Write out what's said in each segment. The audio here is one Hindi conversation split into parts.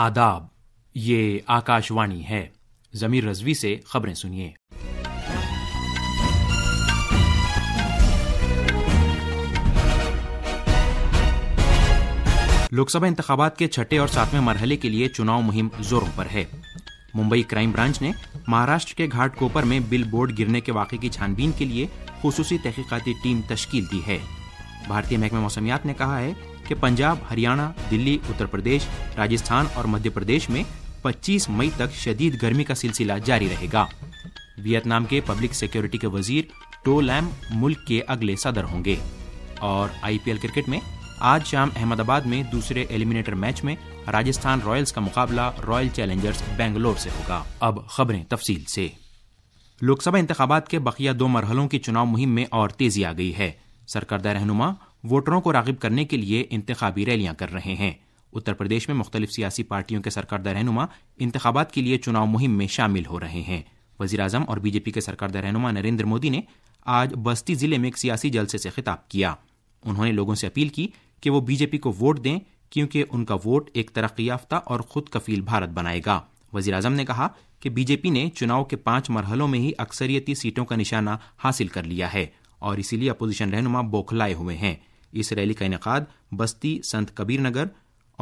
आदाब ये आकाशवाणी है जमीर रजवी से खबरें सुनिए लोकसभा इंतबात के छठे और सातवें मरहले के लिए चुनाव मुहिम जोरों पर है मुंबई क्राइम ब्रांच ने महाराष्ट्र के घाट कोपर में बिल बोर्ड गिरने के वाक़े की छानबीन के लिए खसूसी तहकीकती टीम तश्कील दी है भारतीय महकमे मौसमियात ने कहा है कि पंजाब हरियाणा दिल्ली उत्तर प्रदेश राजस्थान और मध्य प्रदेश में 25 मई तक शदीद गर्मी का सिलसिला जारी रहेगा वियतनाम के पब्लिक सिक्योरिटी के वजीर टो लैम मुल्क के अगले सदर होंगे और आईपीएल क्रिकेट में आज शाम अहमदाबाद में दूसरे एलिमिनेटर मैच में राजस्थान रॉयल्स का मुकाबला रॉयल चैलेंजर्स बेंगलोर से होगा अब खबरें तफसील से लोकसभा इंतबात के बकिया दो मरहलों की चुनाव मुहिम में और तेजी आ गई है सरकर्दा रहनुमा वोटरों को रागिब करने के लिए इंतबी रैलियां कर रहे हैं उत्तर प्रदेश में मुख्तलिफ सियासी पार्टियों के सरकर्द रहनुमा इंतबात के लिए चुनाव मुहिम में शामिल हो रहे हैं वजीर अजम और बीजेपी के सरकर्द रहनुमा नरेंद्र मोदी ने आज बस्ती जिले में एक सियासी जलसे से खिताब किया उन्होंने लोगों से अपील की कि वो बीजेपी को वोट दें क्योंकि उनका वोट एक तरक्की याफ्ता और खुद कफील भारत बनाएगा वजीर अजम ने कहा कि बीजेपी ने चुनाव के पांच मरहलों में ही अक्सरियती सीटों का निशाना हासिल कर लिया है और इसीलिए अपोजिशन रहनुमा बौखलाए हुए हैं इस रैली का इनका बस्ती संत कबीर नगर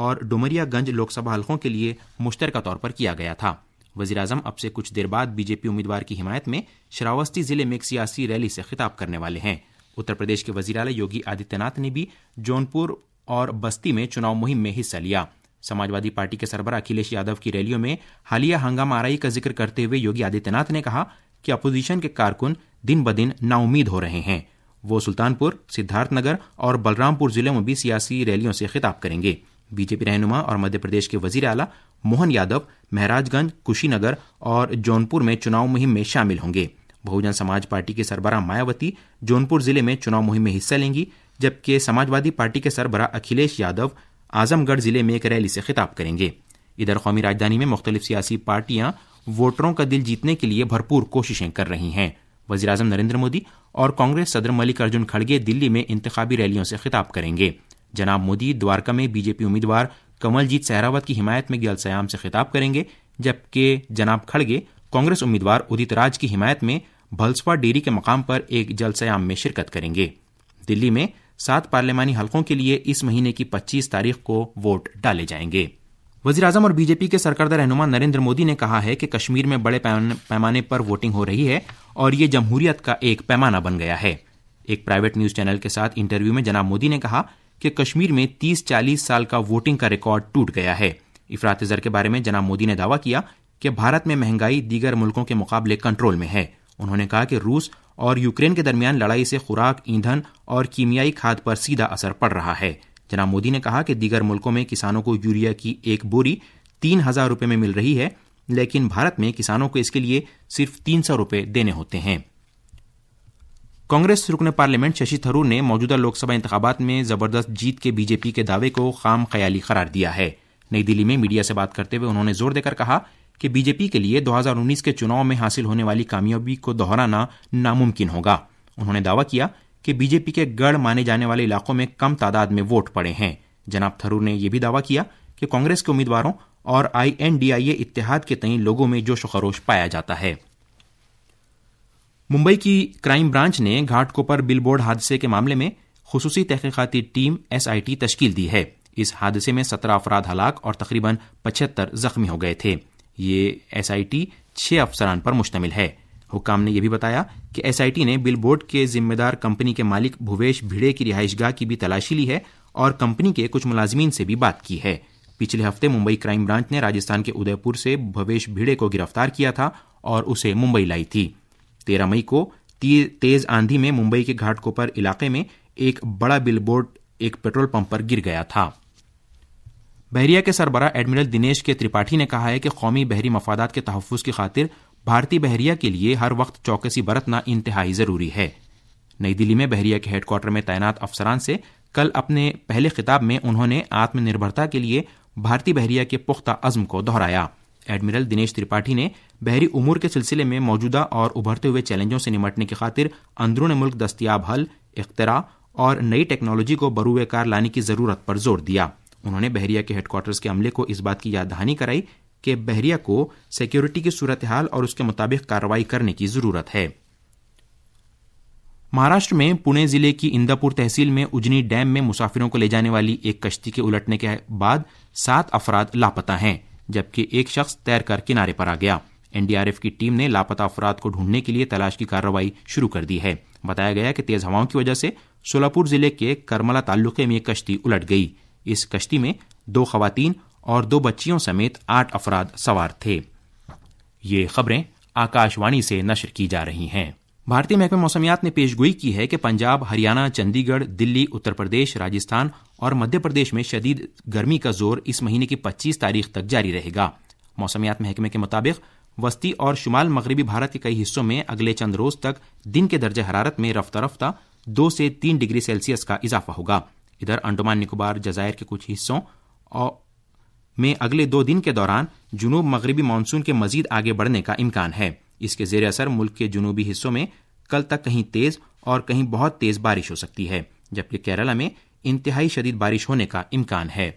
और डुमरियागंज लोकसभा हल्कों के लिए मुश्तर तौर पर किया गया था वजीर अजम अब से कुछ देर बाद बीजेपी उम्मीदवार की हिमायत में श्रावस्ती जिले में एक सियासी रैली से खिताब करने वाले हैं उत्तर प्रदेश के वजीराला योगी आदित्यनाथ ने भी जौनपुर और बस्ती में चुनाव मुहिम में हिस्सा लिया समाजवादी पार्टी के सरबरा अखिलेश यादव की रैलियों में हालिया हंगामा आरई का जिक्र करते हुए योगी आदित्यनाथ ने कहा कि अपोजिशन के कारकुन दिन ब दिन नाउमीद हो रहे हैं वो सुल्तानपुर सिद्धार्थनगर और बलरामपुर जिले में भी सियासी रैलियों से खिताब करेंगे बीजेपी रहनुमा और मध्य प्रदेश के वजीर आला मोहन यादव महराजगंज कुशीनगर और जौनपुर में चुनाव मुहिम में शामिल होंगे बहुजन समाज पार्टी के सरबरा मायावती जौनपुर जिले में चुनाव मुहिम में हिस्सा लेंगी जबकि समाजवादी पार्टी के सरबराह अखिलेश यादव आजमगढ़ जिले में एक रैली से खिताब करेंगे इधर कौमी राजधानी में मुख्तलिफ सियासी पार्टियां वोटरों का दिल जीतने के लिए भरपूर कोशिशें कर रही हैं वजी अजम नरेंद्र मोदी और कांग्रेस सदर मल्लिकार्जुन खड़गे दिल्ली में इंतबी रैलियों से खिताब करेंगे जनाब मोदी द्वारका में बीजेपी उम्मीदवार कमलजीत सहरावत की हिमायत में गियल सयाम से खिताब करेंगे जबकि जनाब खड़गे कांग्रेस उम्मीदवार उदित राज की हिमायत में भलसवा डेरी के मकाम पर एक जलसयाम में शिरकत करेंगे दिल्ली में सात पार्लियामानी हलकों के लिए इस महीने की 25 तारीख को वोट डाले जाएंगे वजी अजम और बीजेपी के सरकर्दा रहनुमा नरेंद्र मोदी ने कहा है कि कश्मीर में बड़े पैमाने पर वोटिंग हो रही है और ये जमहूरियत का एक पैमाना बन गया है एक प्राइवेट न्यूज चैनल के साथ इंटरव्यू में जनाब मोदी ने कहा कि कश्मीर में 30-40 साल का वोटिंग का रिकॉर्ड टूट गया है इफरात जर के बारे में जनाब मोदी ने दावा किया कि भारत में महंगाई दीगर मुल्कों के मुकाबले कंट्रोल में है उन्होंने कहा कि रूस और यूक्रेन के दरमियान लड़ाई से खुराक ईंधन और कीमियाई खाद पर सीधा असर पड़ रहा है जनाब मोदी ने कहा कि दीगर मुल्कों में किसानों को यूरिया की एक बोरी तीन हजार रुपये में मिल रही है लेकिन भारत में किसानों को इसके लिए सिर्फ तीन सौ रुपये देने होते हैं कांग्रेस रुकन पार्लियामेंट शशि थरूर ने मौजूदा लोकसभा इंतबात में जबरदस्त जीत के बीजेपी के दावे को खाम ख्याली करार दिया है नई दिल्ली में मीडिया से बात करते हुए उन्होंने जोर देकर कहा कि बीजेपी के लिए 2019 के चुनाव में हासिल होने वाली कामयाबी को दोहराना नामुमकिन होगा उन्होंने दावा किया कि बीजेपी के गढ़ माने जाने वाले इलाकों में कम तादाद में वोट पड़े हैं जनाब थरूर ने यह भी दावा किया कि कांग्रेस के उम्मीदवारों और आई एन डी आई ए इतिहाद के तई लोगों में जोश खरोश पाया जाता है मुंबई की क्राइम ब्रांच ने घाटकोपर बिलबोर्ड हादसे के मामले में खसूसी तहकीकती टीम एस आई टी तश्कील दी है इस हादसे में सत्रह अफराद हलाक और तकरीबन पचहत्तर जख्मी हो गए थे ये एस आई टी छह अफसरान पर मुश्तमिल है हुक्काम ने यह भी बताया कि एसआईटी ने बिलबोर्ड के जिम्मेदार कंपनी के मालिक भुवेश भिड़े की रिहायशगाह की भी तलाशी ली है और कंपनी के कुछ मुलाजमीन से भी बात की है पिछले हफ्ते मुंबई क्राइम ब्रांच ने राजस्थान के उदयपुर से भवेश भिड़े को गिरफ्तार किया था और उसे मुंबई लाई थी तेरह मई को तेज आंधी में मुंबई के घाटकोपर इलाके में एक बड़ा बिलबोर्ड एक पेट्रोल पंप पर गिर गया था बहरिया के सरबरा एडमिरल दिनेश के त्रिपाठी ने कहा है कि कौमी बहरी मफादात के तहफ़ की खातिर भारतीय बहरिया के लिए हर वक्त चौकसी बरतना इंतहाई जरूरी है नई दिल्ली में बहरिया के हेडक्वार्टर में तैनात अफसरान से कल अपने पहले खिताब में उन्होंने आत्मनिर्भरता के लिए भारतीय बहरिया के पुख्ता अज़म को दोहराया एडमिरल दिनेश त्रिपाठी ने बहरी उमूर के सिलसिले में मौजूदा और उभरते हुए चैलेंजों से निमटने की खातिर अंदरून मुल्क दस्तियाब हल इख्तरा और नई टेक्नोलॉजी को बरूए कार लाने की ज़रूरत पर जोर दिया उन्होंने बहरिया के हेडक्वार्टर्स के अमले को इस बात की याद दहानी कराई कि बहरिया को सिक्योरिटी की सूरत हाल और उसके मुताबिक कार्रवाई करने की जरूरत है महाराष्ट्र में पुणे जिले की इंदापुर तहसील में उजनी डैम में मुसाफिरों को ले जाने वाली एक कश्ती के उलटने के बाद सात अफराद लापता हैं जबकि एक शख्स तैरकर किनारे पर आ गया एनडीआरएफ की टीम ने लापता अफराद को ढूंढने के लिए तलाश की कार्रवाई शुरू कर दी है बताया गया कि तेज हवाओं की वजह से सोलापुर जिले के करमला ताल्लुके में एक कश्ती उलट गई इस कश्ती में दो खवतान और दो बच्चियों समेत आठ अफराद सवार थे ये खबरें आकाशवाणी से नशर की जा रही हैं भारतीय महकमे मौसमियात ने पेश गोई की है कि पंजाब हरियाणा चंडीगढ़ दिल्ली उत्तर प्रदेश राजस्थान और मध्य प्रदेश में शदीद गर्मी का जोर इस महीने की 25 तारीख तक जारी रहेगा मौसमियात महकमे के मुताबिक वस्ती और शुमाल मगरबी भारत के कई हिस्सों में अगले चंद रोज तक दिन के दर्ज हरारत में रफ्ता रफ्ता दो से तीन डिग्री सेल्सियस का इजाफा होगा इधर अंडमान निकोबार जजायर के कुछ हिस्सों में अगले दो दिन के दौरान जुनूब मगरबी मानसून के मजीद आगे बढ़ने का इम्कान है इसके जेर असर मुल्क के जुनूबी हिस्सों में कल तक कहीं तेज और कहीं बहुत तेज बारिश हो सकती है जबकि केरला में इंतहाई शदीद बारिश होने का इम्कान है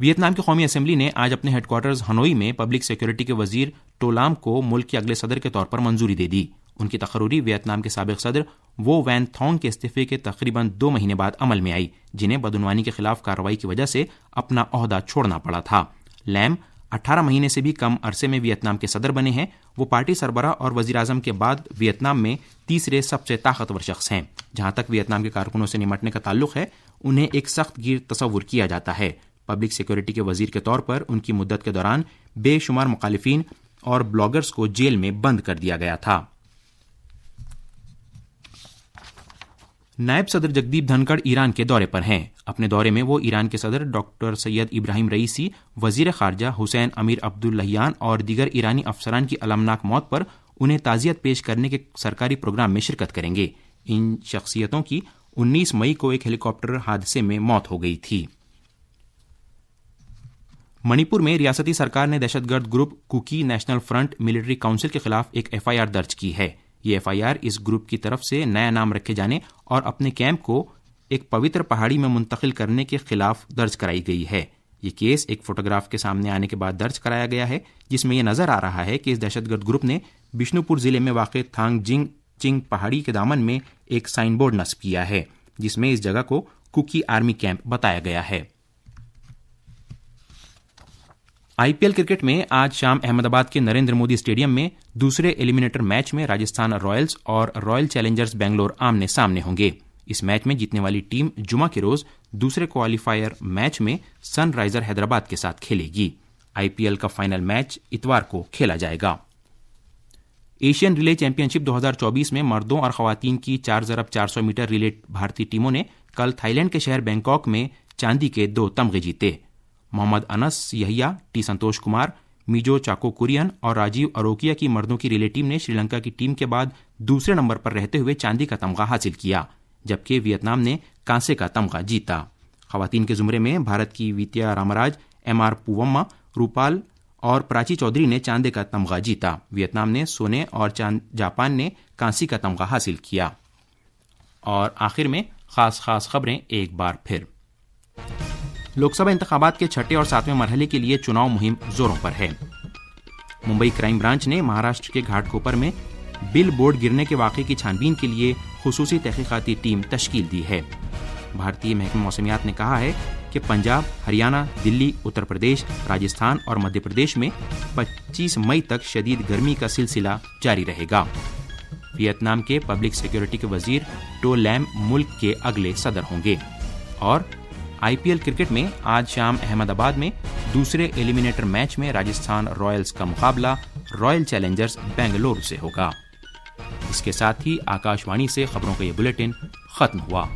वियतनाम की कौमी असम्बली ने आज अपने हेडक्वार्टर्स हनोई में पब्लिक सिक्योरिटी के वजीर टोलाम को मुल्क के अगले सदर के तौर पर मंजूरी दे दी उनकी तकरूरी वियतनाम के सबक सदर वो वैन थोंग के इस्तीफे के तकरीबन दो महीने बाद अमल में आई जिन्हें बदनवानी के खिलाफ कार्रवाई की वजह से अपना अहदा छोड़ना पड़ा था लैम 18 महीने से भी कम अरसे में वियतनाम के सदर बने हैं वो पार्टी सरबरा और वजीर के बाद वियतनाम में तीसरे सबसे ताकतवर शख्स हैं जहां तक वियतनाम के कारकुनों से निमटने का ताल्लुक है उन्हें एक सख्त गिर तस्वुर किया जाता है पब्लिक सिक्योरिटी के वजीर के तौर पर उनकी मुद्दत के दौरान बेशुमार मुखालिफिन और ब्लॉगर्स को जेल में बंद कर दिया गया था नायब सदर जगदीप धनखड़ ईरान के दौरे पर हैं अपने दौरे में वो ईरान के सदर डॉक्टर सैयद इब्राहिम रईसी वजीर खारजा हुसैन अमीर अब्दुल लहियान और दीगर ईरानी अफसरान की अलमनाक मौत पर उन्हें ताजियत पेश करने के सरकारी प्रोग्राम में शिरकत करेंगे इन शख्सियतों की 19 मई को एक हेलीकॉप्टर हादसे में मौत हो गई थी मणिपुर में रियासती सरकार ने दहशतगर्द group Kuki National Front Military Council के खिलाफ एक एफआईआर दर्ज की है ये एफआईआर इस ग्रुप की तरफ से नया नाम रखे जाने और अपने कैंप को एक पवित्र पहाड़ी में मुंतकिल करने के खिलाफ दर्ज कराई गई है ये केस एक फोटोग्राफ के सामने आने के बाद दर्ज कराया गया है जिसमें यह नजर आ रहा है कि इस दहशतगर्द ग्रुप ने बिष्णुपुर जिले में वाक़ थांग जिंग चिंग पहाड़ी के दामन में एक साइन बोर्ड नस्ब किया है जिसमें इस जगह को कुकी आर्मी कैंप बताया गया है आईपीएल क्रिकेट में आज शाम अहमदाबाद के नरेंद्र मोदी स्टेडियम में दूसरे एलिमिनेटर मैच में राजस्थान रॉयल्स और रॉयल चैलेंजर्स बेंगलोर आमने सामने होंगे इस मैच में जीतने वाली टीम जुमा के रोज दूसरे क्वालिफायर मैच में सनराइजर हैदराबाद के साथ खेलेगी आईपीएल का फाइनल मैच इतवार को खेला जाएगा एशियन रिले चैंपियनशिप 2024 में मर्दों और खातन की चार जरब चार मीटर रिले भारतीय टीमों ने कल थाईलैंड के शहर बैंकॉक में चांदी के दो तमगे जीते मोहम्मद अनस यहिया टी संतोष कुमार मिजो चाको कुरियन और राजीव अरोकिया की मर्दों की रिले टीम ने श्रीलंका की टीम के बाद दूसरे नंबर पर रहते हुए चांदी का तमगा हासिल किया जबकि वियतनाम ने कांसे का तमगा जीता खातन के जुमरे में भारत की वित्या रामराज एम आर पुवम्मा रूपाल और प्राची चौधरी ने चांदी का तमगा जीता वियतनाम ने सोने और जापान ने कांसी का तमगा हासिल किया और आखिर में खास खास खबरें एक बार फिर लोकसभा इंतबात के छठे और सातवें मरहले के लिए चुनाव मुहिम जोरों पर है मुंबई क्राइम ब्रांच ने महाराष्ट्र के घाटकोपर में बिल बोर्ड गिरने के वाक़े की छानबीन के लिए खसूसी तहकीकती टीम तश्कील दी है भारतीय महकमा मौसमियात ने कहा है कि पंजाब हरियाणा दिल्ली उत्तर प्रदेश राजस्थान और मध्य प्रदेश में 25 मई तक शदीद गर्मी का सिलसिला जारी रहेगा वियतनाम के पब्लिक सिक्योरिटी के वजीर टो लैम मुल्क के अगले सदर होंगे और आईपीएल क्रिकेट में आज शाम अहमदाबाद में दूसरे एलिमिनेटर मैच में राजस्थान रॉयल्स का मुकाबला रॉयल चैलेंजर्स बेंगलोर से होगा इसके साथ ही आकाशवाणी से खबरों का ये बुलेटिन खत्म हुआ